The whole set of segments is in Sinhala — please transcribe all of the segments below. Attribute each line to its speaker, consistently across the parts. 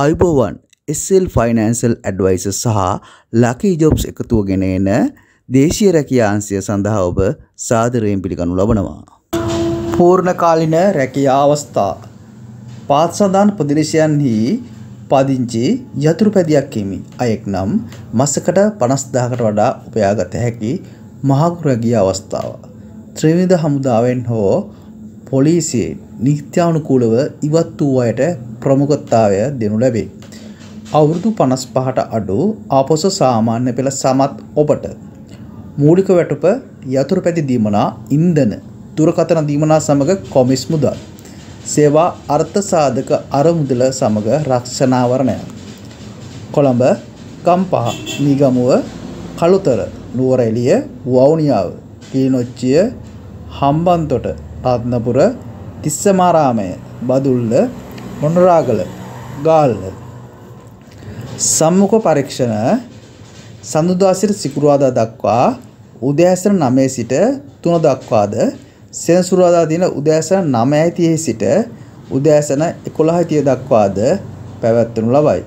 Speaker 1: අයිබෝවන් SL ෆයිනන්සල් ඇඩ්වයිස සහ ලකී ජොබ්ස් එකතුව ගෙන එන දේශීය රැකියාංශය සඳහා ඔබ සාදරයෙන් පිළිගනු ලබනවා. පූර්ණකාලින රැකියා අවස්ථා පාත් සඳහන් ප්‍රදේශයන්හි පදිංචි යතුරු පැදියක් කිමි අයෙක් නම් මසකට පනස්දාකට වඩා උපයාගත හැකි මහකුරැගිය අවස්ථාව. ත්‍රවිධ හමුදාවෙන් හෝ පොලිසියේ නිත්‍යානුකූලව ඉවත් වූ අයට ප්‍රමුඛතාවය දෙනු ලැබේ. අවුරුදු පනස් පහට අඩු ආපොස සාමාන්‍ය පෙළ සමත් ඔබට. මූලික වැටුප යතුරු පැති දීමනා ඉන්දන දුරකතන දීමනා සමඟ කොමිස් මුදල්. සේවා අර්ථසාධක අරමුදල සමඟ රක්ෂණාවරණය. කොළඹ ගම්පහ නිගමුව කළුතර නුවරැලිය වවුනියාව කීනොච්චිය හම්බන්තොට රත්නපුර තිස්සමාරාමය බදුල්ල මොනරාගල ගාල්ල සම්මුඛ පරීක්ෂණ සඳුදා සිට සිකුරාදා දක්වා උදෑසන 9 සිට 3 දක්වාද සෙනසුරාදා දින උදෑසන 9:30 සිට උදෑසන 11:30 දක්වාද පැවැත්වෙනු ලබයි.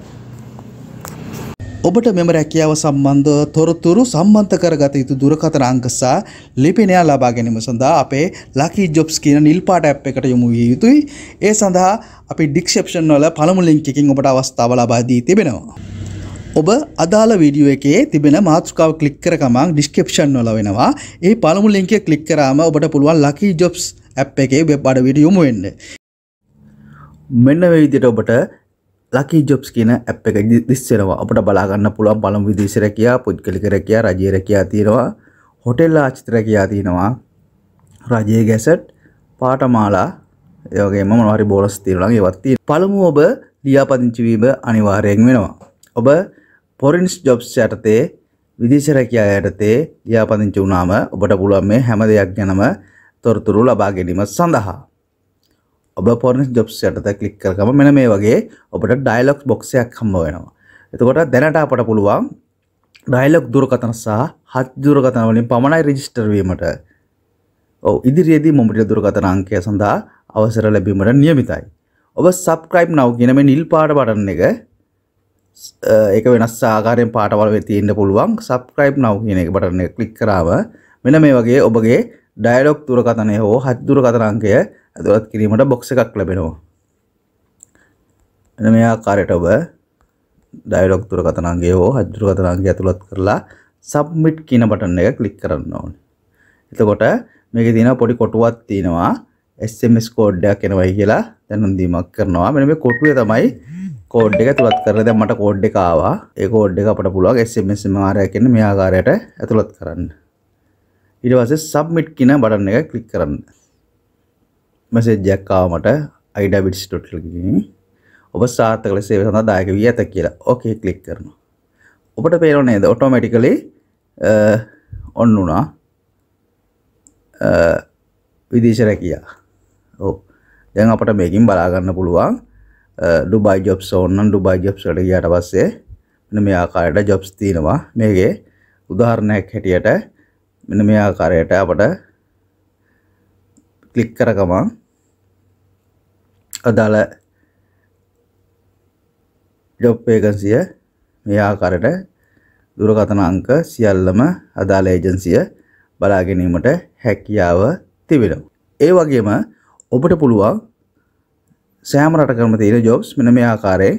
Speaker 1: ඔබට මෙම රැකියාව සම්බන්ධ තොරතුරු සම්බන්ධ කරගත යුතු දුරකථන අංක සහ ලිපිනයක් ලබා ගැනීම සඳහා අපේ ලකී ජොබ්ස් කියන නිල්පාට ඇප් එකට යොමු විය යුතුයි. ඒ සඳහා අපි ඩිස්ක්‍රිප්ෂන් වල පළමු ලින්ක් එකකින් ඔබට අවස්ථාව ලබා දී තිබෙනවා. ඔබ අදාළ වීඩියෝ එකේ තිබෙන මාතෘකාව ක්ලික් කර ගමන් ඩිස්ක්‍රිප්ෂන් වල වෙනවා. ඒ පළමු ලින්ක් එක ක්ලික් කරාම ඔබට පුළුවන් ලකී ජොබ්ස් ඇප් එකේ වෙබ් අඩවියට යොමු වෙන්න. මෙන්න මේ විදිහට ඔබට ලකි ජොබ්ස් කියන ඇප් එක දිස්සෙනවා අපට බලාගන්න පුළුවන් පළමු විදේශ රැකියා පුද්ගලික රැකියා රජයේ රැකියා තියෙනවා හොටෙල් ආචිත රැකියා තියෙනවා රජයේ ගැසට් පාඨමාලා ඒ වගේම මොනවා හරි බෝනස් තියෙනවා නම් ඒවත් තියෙනවා පළමුව ඔබ ලියාපදිංචි වීම අනිවාර්යෙන් වෙනවා ඔබ පොරින්ස් ජොබ්ස් යටතේ විදේශ රැකියා යටතේ ලියාපදිංචි වුණාම ඔබට පුළුවන් මේ හැම දෙයක් ගැනම තොරතුරු ලබා ගැනීම සඳහා ඔබ පොරනිස් ජොබ්ස් යටත ක්ලික් කරගම මෙන මේ වගේ ඔබට ඩයිලොක් බොක්සයක් හම්බ වෙනවා. එතකොට දැනට අපට පුළුවන් ඩයිලොක් දුරකතන සහ හත් දුරකතන වලින් පමණයි රෙජිස්ටර් වීමට. ඔව් ඉදිරියේදී මොබිටල් දුරකතන අංකය සඳහා අවසර ලැබීමට නියමිතයි. ඔබ subscribe now කියන මේ නිල් පාට බටන් එක ඒක වෙනස් ආකාරයෙන් පාටවල වෙ තියෙන්න පුළුවන් subscribe now කියන එක බටන් එක ක්ලික් කරාම මෙන්න මේ වගේ ඔබගේ ඩයිලොක් දුරකතනය හෝ හත් දුරකතරංකය ඇතුළත් කිරීමට බොක්ස එකක් ලැබෙනවා. එන මෙයා කාරයට ඔබ ඩයිලොක් දුරකතනන්ගේ හෝ හදුරකතරංගේ ඇතුළත් කරලා සබ්මිට් කියන බටන එක කලික් කරන්න ඕන. එතකොට මේක තියෙන පොඩි කොටුවත් තියෙනවා SMS කෝඩ්ඩයක් එනවයි කියලා දැනුම්දීමක් කරනවා මෙන මේ කොටුවේ තමයි කෝඩ් එක ඇතුළත් කරලා දැන් මට කෝඩ් එක ආවා ඒ කෝඩ් එක අපිට පුළුවන් SMS මාරයක් එන්න මේ ආකාරයට ඇතුළත් කරන්න ඊට පස්සේ submit කියන බටන් එක ක්ලික් කරන්න. මැසේජ් එකක් ආවමට iDavids.ල ගිහින් ඔබ සාර්ථක ලෙස සේවය සඳහා දායක වී ඇත කියලා. ඕකේ ක්ලික් කරනවා. ඔබට පේනව නේද? ඔටෝමැටිකලි ඔන් uh, වුණා. Uh, විදේශ රැකියා. ඔව්. දැන් අපට මේකින් බලා ගන්න පුළුවන් ඩුබයි ජොබ්ස් ඕන නම් ඩුබයි ජොබ්ස් වලට ගියාට පස්සේ මෙන්න මේ ආකාරයට ජොබ්ස් තියෙනවා. මේකේ උදාහරණයක් හැටියට මෙන්න මේ ආකාරයට අපට ක්ලික් කර ගමන් අදාළ ජොබ් වේකන්සිය මේ ආකාරයට දුරකථන අංක සියල්ලම අදාළ ඒජන්සිය බලා ගැනීමට හැකියාව තිබෙනවා. ඒ වගේම ඔබට පුළුවන් සෑම රටකම තියෙන ජොබ්ස් මෙන්න මේ ආකාරයෙන්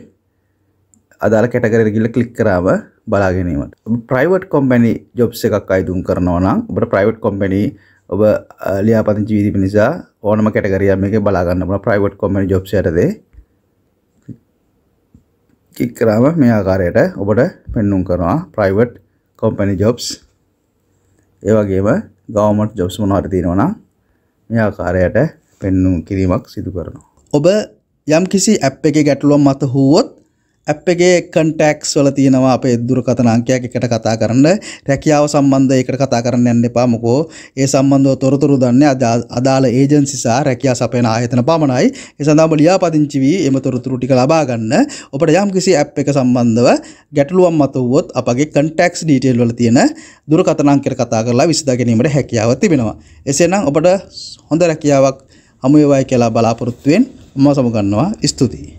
Speaker 1: අදාළ කැටගරියට ගිහිල්ලා ක්ලික් කරාම බලාගැනීමට ප්‍රයිවට් කොම්පැනි ජොබ්ස එකක් අයිතුම් කරනවනම් ඔබට ප්‍රයිවට් කොම්පැනී ඔබ ලියාපති ජීවිත නිසා ඕනම කැටගරියම් එක බලාගන්න පුළ ප්‍රයිවට් කොම්පැනි ජොබ්ස යටද කික් කරාම මේ ආකාරයට ඔබට පෙන්නුම් කරනවා ප්‍රයිවට් කොම්පැනි ජොබ්ස් ඒ වගේම ගවමට ජොබ්ස් මොනවාට තියෙනවනම් මේ ආකාරයට පෙන්නුම් කිරීමක් සිදු කරනවා ඔබ යම් කිසි ඇප් එකේ ගැටලුවක් මත හුවොත් ඇප් එකේ කන්ටැක්ස් වල තියෙනවා අපේ දුරකථන අංකයක් එකට කතා කරන්න රැකියාව සම්බන්ධ ඒකට කතා කරන්න යන්න එපා මොකෝ ඒ සම්බන්ධව තොරතුරු දන්නේ අදාළ ඒජන්සි සහ රැකියා සපයන ආයතන පමණයි ඒ සඳහාම ලියාපදිංචි වී එම තොරතුරු ටික ලබා ගන්න ඔබට යම්කිසි ඇප් එක සම්බන්ධව ගැටලුවක් මතුවොත් අපගේ කන්ටැක්ස් ඩීටේල් වල තියෙන දුරකථන අංකයට කතා කරලා විසඳා ගැනීමට හැකියාව තිබෙනවා එසේනම් ඔබට හොඳ රැකියාවක් හමු වේවායි කියලා බලාපොරොත්තු වෙන් මම සමුගන්නවා ස්තුතියි